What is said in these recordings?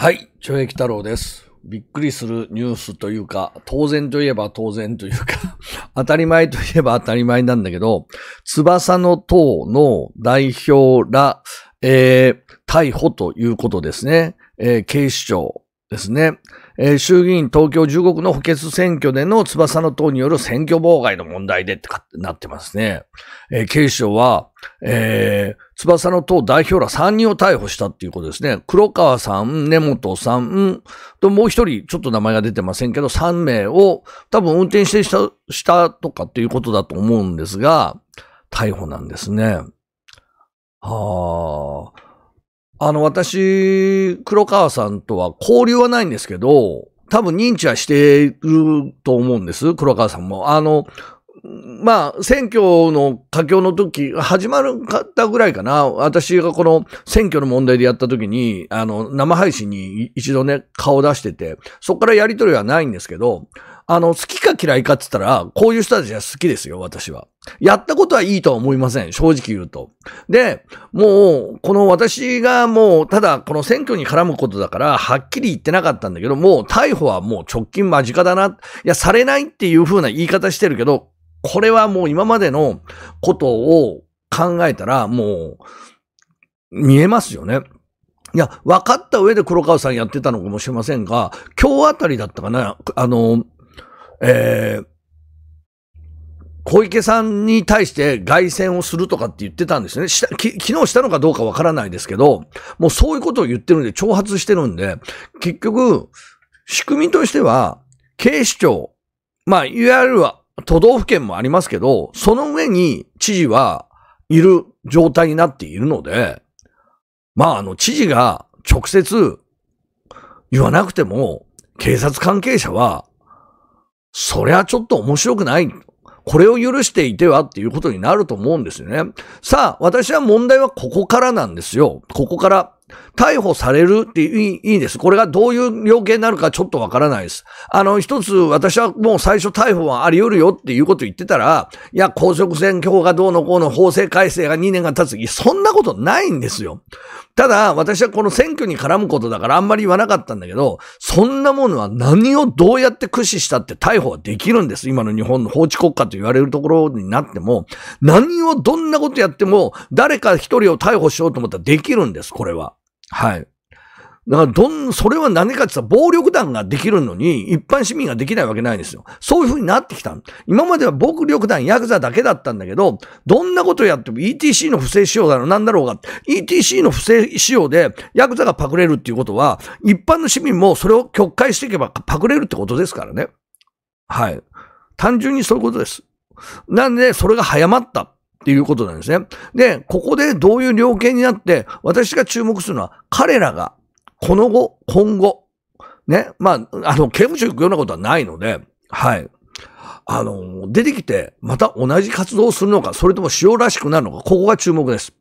はい、懲役太郎です。びっくりするニュースというか、当然といえば当然というか、当たり前といえば当たり前なんだけど、翼の党の代表ら、えー、逮捕ということですね。えー、警視庁ですね。えー、衆議院東京十国区の補欠選挙での翼の党による選挙妨害の問題でってなってますね。えー、警視庁は、えー、翼の党代表ら3人を逮捕したっていうことですね。黒川さん、根本さん、ともう一人、ちょっと名前が出てませんけど、3名を多分運転してした、したとかっていうことだと思うんですが、逮捕なんですね。はあ。あの、私、黒川さんとは交流はないんですけど、多分認知はしていると思うんです、黒川さんも。あの、まあ、選挙の佳境の時、始まるかったぐらいかな。私がこの選挙の問題でやった時に、あの、生配信に一度ね、顔出してて、そこからやりとりはないんですけど、あの、好きか嫌いかって言ったら、こういう人たちは好きですよ、私は。やったことはいいとは思いません、正直言うと。で、もう、この私がもう、ただこの選挙に絡むことだから、はっきり言ってなかったんだけど、もう逮捕はもう直近間近だな。いや、されないっていう風な言い方してるけど、これはもう今までのことを考えたら、もう、見えますよね。いや、分かった上で黒川さんやってたのかもしれませんが、今日あたりだったかな、あの、えー、小池さんに対して外宣をするとかって言ってたんですね。したき昨日したのかどうかわからないですけど、もうそういうことを言ってるんで、挑発してるんで、結局、仕組みとしては、警視庁、まあ、いわゆる都道府県もありますけど、その上に知事はいる状態になっているので、まあ、あの、知事が直接言わなくても、警察関係者はそりゃちょっと面白くない。これを許していてはっていうことになると思うんですよね。さあ、私は問題はここからなんですよ。ここから。逮捕されるっていいいいです。これがどういう要件になるかちょっとわからないです。あの、一つ私はもう最初逮捕はあり得るよっていうこと言ってたら、いや、公職選挙法がどうのこうの法制改正が2年が経つ。そんなことないんですよ。ただ、私はこの選挙に絡むことだからあんまり言わなかったんだけど、そんなものは何をどうやって駆使したって逮捕はできるんです。今の日本の法治国家と言われるところになっても、何をどんなことやっても、誰か一人を逮捕しようと思ったらできるんです、これは。はい。だからどん、それは何かって言ったら暴力団ができるのに、一般市民ができないわけないんですよ。そういうふうになってきた。今までは暴力団、ヤクザだけだったんだけど、どんなことやっても ETC の不正使用だろう、なんだろうが、ETC の不正使用でヤクザがパクれるっていうことは、一般の市民もそれを曲解していけばパクれるってことですからね。はい。単純にそういうことです。なんで、それが早まった。っていうことなんですね。で、ここでどういう量刑になって、私が注目するのは、彼らがこの後、今後、ね、まあ、あの、刑務所行くようなことはないので、はい。あの、出てきて、また同じ活動をするのか、それとも塩らしくなるのか、ここが注目です。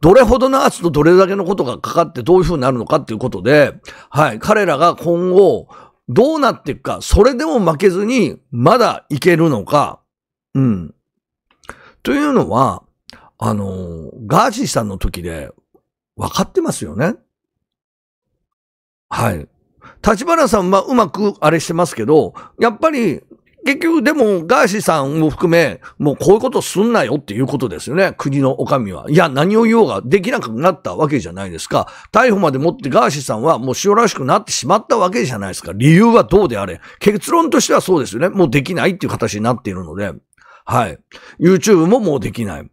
どれほどの圧とどれだけのことがかかってどういうふうになるのかっていうことで、はい、彼らが今後、どうなっていくか、それでも負けずに、まだいけるのか、うん。というのは、あの、ガーシーさんの時で分かってますよね。はい。立花さんはうまくあれしてますけど、やっぱり、結局でもガーシーさんを含め、もうこういうことすんなよっていうことですよね。国のお上は。いや、何を言おうができなくなったわけじゃないですか。逮捕までもってガーシーさんはもう塩らしくなってしまったわけじゃないですか。理由はどうであれ。結論としてはそうですよね。もうできないっていう形になっているので。はい。YouTube ももうできない。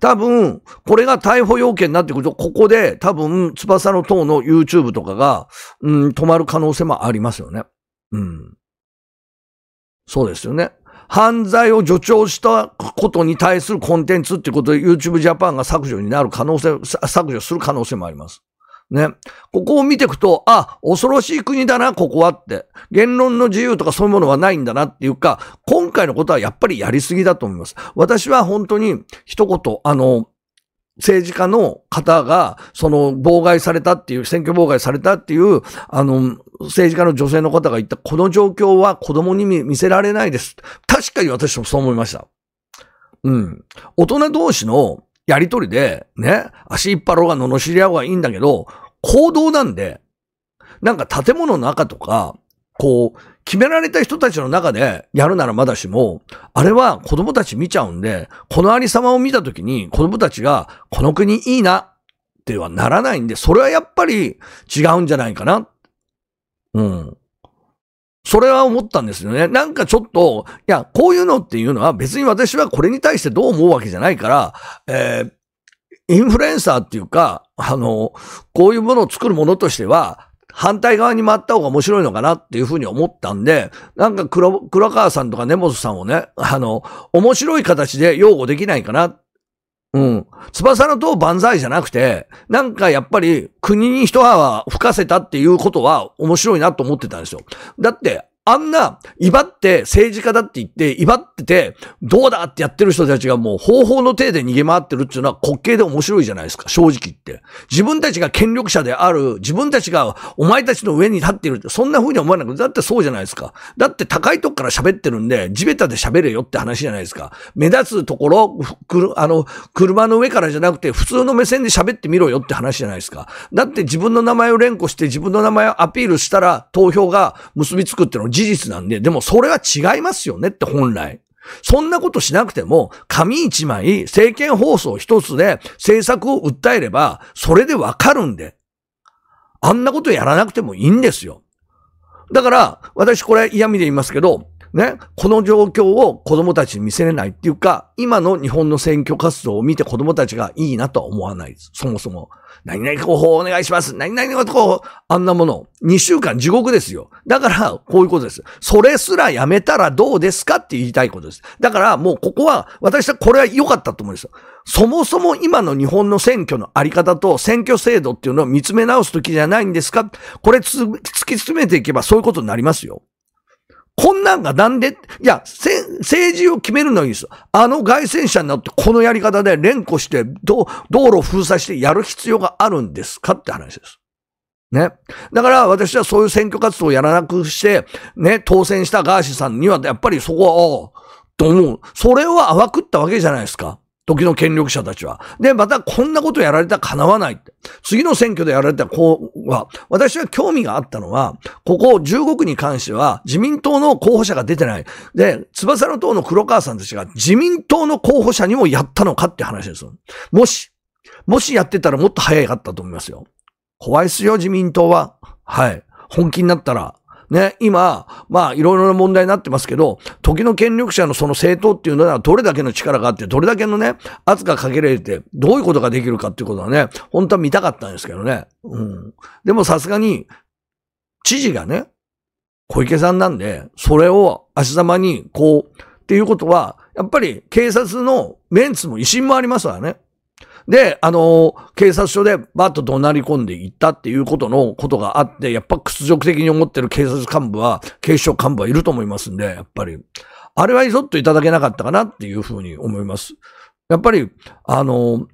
多分、これが逮捕要件になってくると、ここで多分、翼の塔の YouTube とかが、うん、止まる可能性もありますよね。うん。そうですよね。犯罪を助長したことに対するコンテンツってことで YouTube Japan が削除になる可能性、削除する可能性もあります。ね。ここを見ていくと、あ、恐ろしい国だな、ここはって。言論の自由とかそういうものはないんだなっていうか、今回のことはやっぱりやりすぎだと思います。私は本当に一言、あの、政治家の方が、その、妨害されたっていう、選挙妨害されたっていう、あの、政治家の女性の方が言った、この状況は子供に見せられないです。確かに私もそう思いました。うん。大人同士のやりとりで、ね、足いっぱろうが罵り合うがいいんだけど、行動なんで、なんか建物の中とか、こう、決められた人たちの中でやるならまだしも、あれは子供たち見ちゃうんで、このありさまを見た時に子供たちが、この国いいな、ってはならないんで、それはやっぱり違うんじゃないかな。うん。それは思ったんですよね。なんかちょっと、いや、こういうのっていうのは別に私はこれに対してどう思うわけじゃないから、えー、インフルエンサーっていうか、あの、こういうものを作るものとしては、反対側に回った方が面白いのかなっていうふうに思ったんで、なんか黒、黒川さんとか根本さんをね、あの、面白い形で擁護できないかなっうん。翼の塔万歳じゃなくて、なんかやっぱり国に一泡吹かせたっていうことは面白いなと思ってたんですよ。だって、あんな、威張って政治家だって言って、威張ってて、どうだってやってる人たちがもう方法の体で逃げ回ってるっていうのは滑稽で面白いじゃないですか、正直言って。自分たちが権力者である、自分たちがお前たちの上に立っているって、そんな風に思わなくて、だってそうじゃないですか。だって高いとこから喋ってるんで、地べたで喋れよって話じゃないですか。目立つところ、あの、車の上からじゃなくて、普通の目線で喋ってみろよって話じゃないですか。だって自分の名前を連呼して、自分の名前をアピールしたら、投票が結びつくっていうのは事実なんで、でもそれは違いますよねって本来。そんなことしなくても、紙一枚、政見放送一つで政策を訴えれば、それでわかるんで。あんなことやらなくてもいいんですよ。だから、私これ嫌味で言いますけど、ね、この状況を子供たちに見せれないっていうか、今の日本の選挙活動を見て子供たちがいいなとは思わないです。そもそも。何々候補お願いします。何々候補、あんなもの。2週間地獄ですよ。だから、こういうことです。それすらやめたらどうですかって言いたいことです。だから、もうここは、私はこれは良かったと思うんですよ。そもそも今の日本の選挙のあり方と選挙制度っていうのを見つめ直すときじゃないんですかこれ突き詰めていけばそういうことになりますよ。こんなんがなんで、いや、政治を決めるのはいいです。あの外戦車になってこのやり方で連呼して道路を封鎖してやる必要があるんですかって話です。ね。だから私はそういう選挙活動をやらなくして、ね、当選したガーシーさんにはやっぱりそこは、ああ、と思う。それを淡くったわけじゃないですか。時の権力者たちは。で、またこんなことやられたら叶わないって。次の選挙でやられたこうは、私は興味があったのは、ここ15区に関しては自民党の候補者が出てない。で、翼の党の黒川さんたちが自民党の候補者にもやったのかって話ですもし、もしやってたらもっと早かったと思いますよ。怖いっすよ、自民党は。はい。本気になったら。ね、今、まあいろいろな問題になってますけど、時の権力者のその政党っていうのはどれだけの力があって、どれだけのね、圧がかけられて、どういうことができるかっていうことはね、本当は見たかったんですけどね。うん。でもさすがに、知事がね、小池さんなんで、それを足様にこう、っていうことは、やっぱり警察のメンツも威信もありますわね。で、あのー、警察署でバッと怒鳴り込んでいったっていうことのことがあって、やっぱ屈辱的に思ってる警察幹部は、警視庁幹部はいると思いますんで、やっぱり。あれはいょっといただけなかったかなっていうふうに思います。やっぱり、あのー、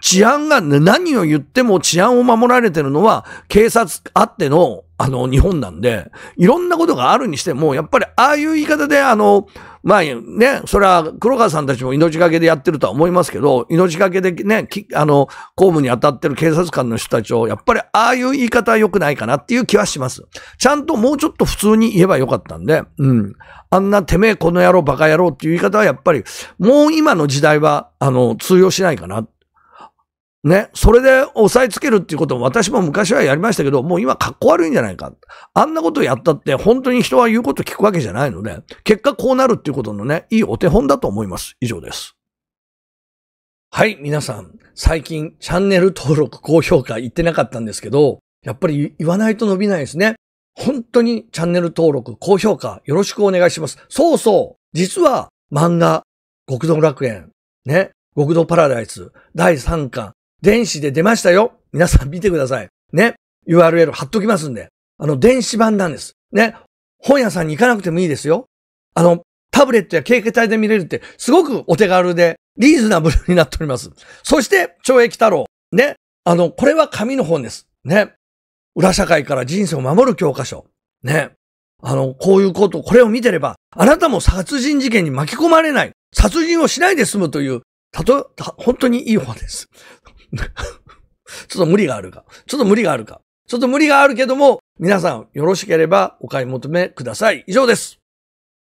治安が、何を言っても治安を守られてるのは警察あっての、あの、日本なんで、いろんなことがあるにしても、やっぱりああいう言い方で、あの、まあね、それは黒川さんたちも命がけでやってるとは思いますけど、命がけでね、あの、公務に当たってる警察官の人たちを、やっぱりああいう言い方は良くないかなっていう気はします。ちゃんともうちょっと普通に言えば良かったんで、うん。あんなてめえこの野郎バカ野郎っていう言い方はやっぱり、もう今の時代は、あの、通用しないかなね、それで押さえつけるっていうことも私も昔はやりましたけど、もう今かっこ悪いんじゃないか。あんなことやったって本当に人は言うこと聞くわけじゃないので、結果こうなるっていうことのね、いいお手本だと思います。以上です。はい、皆さん、最近チャンネル登録、高評価言ってなかったんですけど、やっぱり言わないと伸びないですね。本当にチャンネル登録、高評価よろしくお願いします。そうそう実は漫画、極道楽園、ね、極道パラダイス、第3巻、電子で出ましたよ。皆さん見てください。ね。URL 貼っときますんで。あの、電子版なんです。ね。本屋さんに行かなくてもいいですよ。あの、タブレットや携帯で見れるって、すごくお手軽で、リーズナブルになっております。そして、懲役太郎。ね。あの、これは紙の本です。ね。裏社会から人生を守る教科書。ね。あの、こういうこと、これを見てれば、あなたも殺人事件に巻き込まれない。殺人をしないで済むという、たと、本当にいい本です。ちょっと無理があるか。ちょっと無理があるか。ちょっと無理があるけども、皆さんよろしければお買い求めください。以上です。